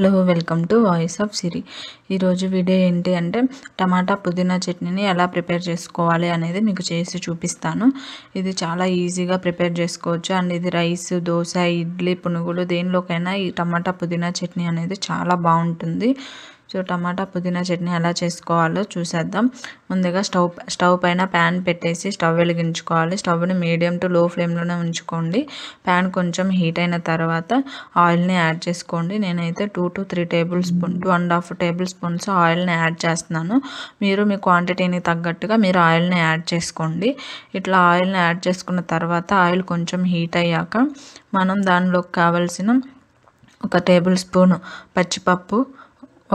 hello welcome to voice of Siri ఈరోజు video ఏంటి అంటే టమాటా పుదీనా చట్నీని ఎలా ప్రిపేర్ చేసుకోవాలి అనేది మీకు చేసి చూపిస్తాను ఇది చాలా ఈజీగా ప్రిపేర్ చేసుకోవచ్చు అండ్ ఇది రైస్ దోశ ఇడ్లీ పునుగులు దేనిలోకైనా ఈ టమాటా పుదీనా చట్నీ అనేది చాలా బాగుంటుంది సో టమాటా పుదీనా చట్నీ ఎలా చేసుకోవాలో చూసేద్దాం ముందుగా స్టవ్ స్టవ్ పైన ప్యాన్ పెట్టేసి స్టవ్ వెలిగించుకోవాలి స్టవ్ని మీడియం టు లో ఫ్లేమ్లోనే ఉంచుకోండి ప్యాన్ కొంచెం హీట్ అయిన తర్వాత ఆయిల్ని యాడ్ చేసుకోండి నేనైతే two to three tablespoon two and half tablespoons ఆయిల్ని యాడ్ చేస్తున్నాను మీరు మీ క్వాంటిటీని తగ్గట్టుగా మీరు ఆయిల్ని యాడ్ చేసుకోండి ఇట్లా ఆయిల్ని యాడ్ చేసుకున్న తర్వాత ఆయిల్ కొంచెం హీట్ అయ్యాక మనం దానిలోకి కావలసిన ఒక టేబుల్ స్పూన్ పచ్చిపప్పు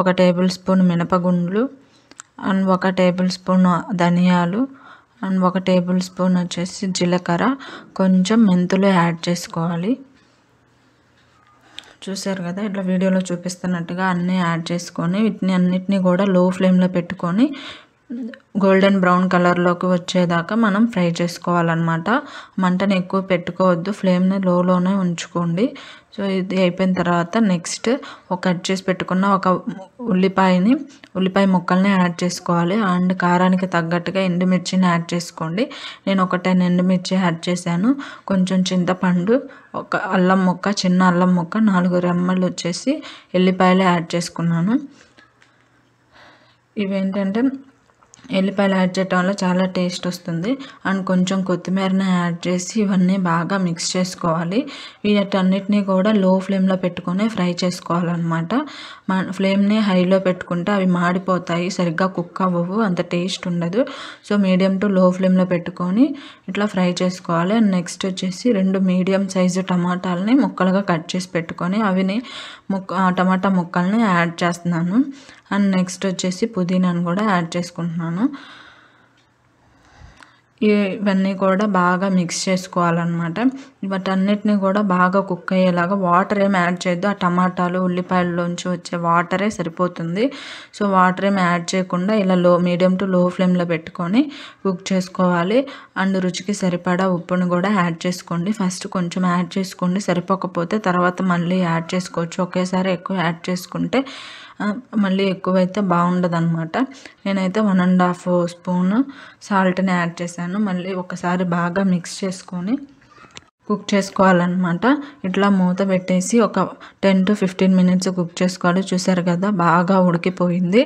ఒక టేబుల్ స్పూన్ మినపగుండ్లు అండ్ ఒక టేబుల్ స్పూన్ ధనియాలు అండ్ ఒక టేబుల్ స్పూన్ వచ్చేసి జీలకర్ర కొంచెం మెంతులు యాడ్ చేసుకోవాలి చూసారు కదా ఇట్లా వీడియోలో చూపిస్తున్నట్టుగా అన్నీ యాడ్ చేసుకొని వీటిని అన్నిటినీ కూడా లో ఫ్లేమ్లో పెట్టుకొని గోల్డెన్ బ్రౌన్ కలర్లోకి వచ్చేదాకా మనం ఫ్రై చేసుకోవాలన్నమాట మంటను ఎక్కువ పెట్టుకోవద్దు ఫ్లేమ్ని లోలోనే ఉంచుకోండి సో ఇది అయిపోయిన తర్వాత నెక్స్ట్ ఒక కట్ చేసి పెట్టుకున్న ఒక ఉల్లిపాయని ఉల్లిపాయ ముక్కల్ని యాడ్ చేసుకోవాలి అండ్ కారానికి తగ్గట్టుగా ఎండుమిర్చిని యాడ్ చేసుకోండి నేను ఒక టెన్ ఎండుమిర్చి యాడ్ చేశాను కొంచెం చింతపండు ఒక అల్లం ముక్క చిన్న అల్లం ముక్క నాలుగు రెమ్మలు వచ్చేసి ఎల్లిపాయలు యాడ్ చేసుకున్నాను ఇవేంటంటే ఎల్లిపాయలు యాడ్ చేయటం వల్ల చాలా టేస్ట్ వస్తుంది అండ్ కొంచెం కొత్తిమీరని యాడ్ చేసి ఇవన్నీ బాగా మిక్స్ చేసుకోవాలి వీటన్నిటినీ కూడా లో ఫ్లేమ్లో పెట్టుకొని ఫ్రై చేసుకోవాలన్నమాట మన ఫ్లేమ్ని హైలో పెట్టుకుంటే అవి మాడిపోతాయి సరిగ్గా కుక్ అవ్వవు అంత టేస్ట్ ఉండదు సో మీడియం టు లో ఫ్లేమ్లో పెట్టుకొని ఇట్లా ఫ్రై చేసుకోవాలి అండ్ నెక్స్ట్ వచ్చేసి రెండు మీడియం సైజు టమాటాలని ముక్కలుగా కట్ చేసి పెట్టుకొని అవిని ముక్క టమాటా ముక్కల్ని యాడ్ చేస్తున్నాను అండ్ నెక్స్ట్ వచ్చేసి పుదీనాను కూడా యాడ్ చేసుకుంటున్నాను ఇవన్నీ కూడా బాగా మిక్స్ చేసుకోవాలన్నమాట వాటన్నిటిని కూడా బాగా కుక్ అయ్యేలాగా వాటర్ ఏమి యాడ్ చేయొద్దు ఆ టమాటాలు ఉల్లిపాయల్లోంచి వచ్చే వాటరే సరిపోతుంది సో వాటర్ ఏమి యాడ్ చేయకుండా ఇలా లో మీడియం టు లో ఫ్లేమ్లో పెట్టుకొని కుక్ చేసుకోవాలి అండ్ రుచికి సరిపడా ఉప్పును కూడా యాడ్ చేసుకోండి ఫస్ట్ కొంచెం యాడ్ చేసుకోండి సరిపోకపోతే తర్వాత మళ్ళీ యాడ్ చేసుకోవచ్చు ఒకేసారి ఎక్కువ యాడ్ చేసుకుంటే మళ్ళీ ఎక్కువైతే బాగుండదు అనమాట నేనైతే వన్ అండ్ హాఫ్ స్పూన్ సాల్ట్ని యాడ్ చేశాను మళ్ళీ ఒకసారి బాగా మిక్స్ చేసుకొని కుక్ చేసుకోవాలన్నమాట ఇట్లా మూత పెట్టేసి ఒక ten to fifteen minutes cook చేసుకోవాలి చూసారు కదా బాగా ఉడికిపోయింది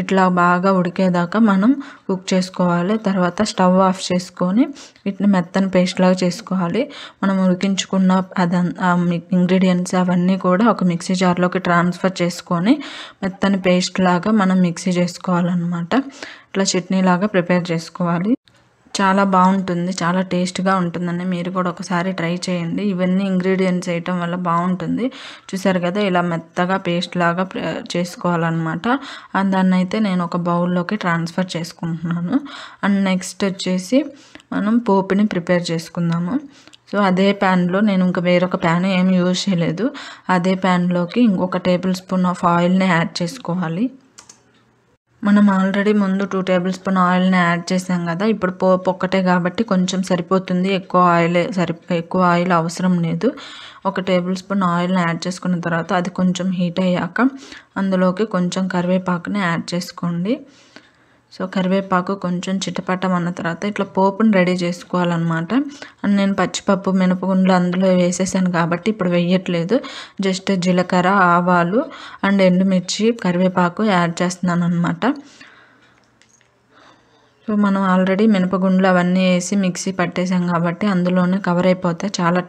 ఇట్లా బాగా ఉడికేదాకా మనం కుక్ చేసుకోవాలి తర్వాత స్టవ్ ఆఫ్ చేసుకొని వీటిని మెత్తని పేస్ట్లాగా చేసుకోవాలి మనం ఉడికించుకున్న అదన్ ఇంగ్రీడియంట్స్ అవన్నీ కూడా ఒక మిక్సీ జార్లోకి ట్రాన్స్ఫర్ చేసుకొని మెత్తని పేస్ట్ లాగా మనం మిక్సీ చేసుకోవాలన్నమాట ఇట్లా చట్నీ లాగా ప్రిపేర్ చేసుకోవాలి చాలా బాగుంటుంది చాలా టేస్ట్గా ఉంటుందని మీరు కూడా ఒకసారి ట్రై చేయండి ఇవన్నీ ఇంగ్రీడియంట్స్ వేయటం వల్ల బాగుంటుంది చూసారు కదా ఇలా మెత్తగా పేస్ట్ లాగా చేసుకోవాలన్నమాట దాన్ని అయితే నేను ఒక బౌల్లోకి ట్రాన్స్ఫర్ చేసుకుంటున్నాను అండ్ నెక్స్ట్ వచ్చేసి మనం పోపుని ప్రిపేర్ చేసుకుందాము సో అదే ప్యాన్లో నేను ఇంకా వేరొక ప్యాన్ ఏమి యూజ్ చేయలేదు అదే ప్యాన్లోకి ఇంకొక టేబుల్ స్పూన్ ఆఫ్ ఆయిల్ని యాడ్ చేసుకోవాలి మనం ఆల్రెడీ ముందు టూ టేబుల్ స్పూన్ ఆయిల్ని యాడ్ చేసాం కదా ఇప్పుడు పో ఒక్కటే కాబట్టి కొంచెం సరిపోతుంది ఎక్కువ ఆయిల్ సరి ఎక్కువ ఆయిల్ అవసరం లేదు ఒక టేబుల్ స్పూన్ ఆయిల్ని యాడ్ చేసుకున్న తర్వాత అది కొంచెం హీట్ అయ్యాక అందులోకి కొంచెం కరివేపాకుని యాడ్ చేసుకోండి సో కరివేపాకు కొంచెం చిటపటం అన్న తర్వాత ఇట్లా పోపుని రెడీ చేసుకోవాలన్నమాట నేను పచ్చిపప్పు మినపగుండ్లు అందులో వేసేసాను కాబట్టి ఇప్పుడు వేయట్లేదు జస్ట్ జీలకర్ర ఆవాలు అండ్ ఎండుమిర్చి కరివేపాకు యాడ్ చేస్తున్నాను అనమాట సో మనం ఆల్రెడీ మినపగుండ్లు అవన్నీ వేసి మిక్సీ పట్టేసాం కాబట్టి అందులోనే కవర్ అయిపోతే చాలా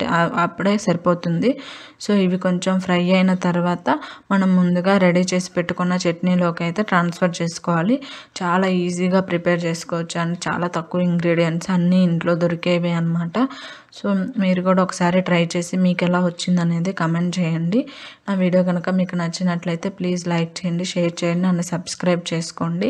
అప్పుడే సరిపోతుంది సో ఇవి కొంచెం ఫ్రై అయిన తర్వాత మనం ముందుగా రెడీ చేసి పెట్టుకున్న చట్నీలోకి అయితే ట్రాన్స్ఫర్ చేసుకోవాలి చాలా ఈజీగా ప్రిపేర్ చేసుకోవచ్చు అండ్ చాలా తక్కువ ఇంగ్రీడియంట్స్ అన్నీ ఇంట్లో దొరికేవి అనమాట సో మీరు కూడా ఒకసారి ట్రై చేసి మీకు ఎలా వచ్చిందనేది కమెంట్ చేయండి నా వీడియో కనుక మీకు నచ్చినట్లయితే ప్లీజ్ లైక్ చేయండి షేర్ చేయండి నన్ను సబ్స్క్రైబ్ చేసుకోండి